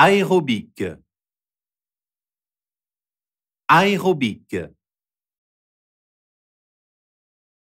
aérobique aérobique